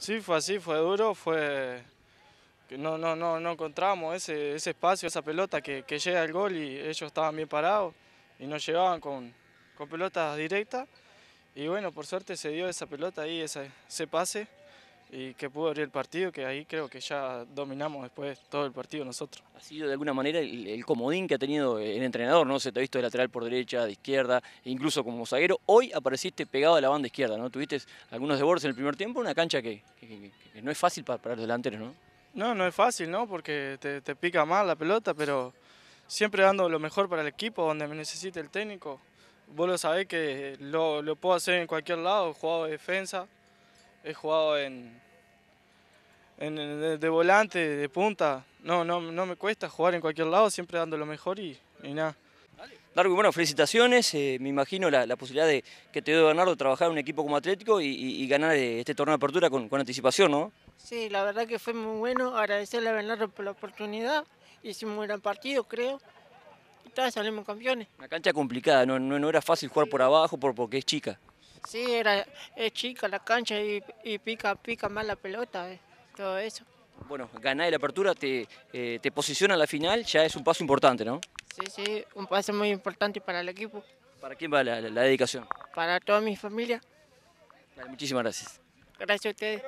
Sí, fue así, fue duro, fue... No, no, no, no encontramos ese, ese espacio, esa pelota que, llega al gol y ellos estaban bien parados y nos llegaban con, pelotas directas. Y bueno, por suerte se dio esa pelota ahí, ese, ese pase y que pudo abrir el partido, que ahí creo que ya dominamos después todo el partido nosotros. Ha sido de alguna manera el, comodín que ha tenido el entrenador, ¿no? Se te ha visto de lateral por derecha, de izquierda, e incluso como zaguero. Hoy apareciste pegado a la banda izquierda, ¿no? Tuviste algunos desbordes en el primer tiempo, una cancha que, no es fácil para, los delanteros, ¿no? No, no es fácil, ¿no? Porque te, pica más la pelota, pero siempre dando lo mejor para el equipo, donde me necesite el técnico. Vos lo sabés que lo, lo puedo hacer en cualquier lado, jugado de defensa, he jugado en, de, volante, de punta. No, no, no me cuesta jugar en cualquier lado, siempre dando lo mejor y, nada. Darwin, bueno, felicitaciones. Eh, me imagino la, posibilidad de que te dio Bernardo trabajar en un equipo como Atlético y, ganar eh, este torneo de apertura con, anticipación, ¿no? Sí, la verdad que fue muy bueno. Agradecerle a Bernardo por la oportunidad. Hicimos un gran partido, creo. Y tal, salimos campeones. La cancha complicada, no, no, no era fácil jugar por abajo por, porque es chica. Sí, era, es chica la cancha y, pica, pica más la pelota, eh, todo eso. Bueno, ganar la apertura te, eh, posiciona a la final, ya es un paso importante, ¿no? Sí, sí, un paso muy importante para el equipo. ¿Para quién va la, dedicación? Para toda mi familia. muchísimas gracias. Gracias a ustedes.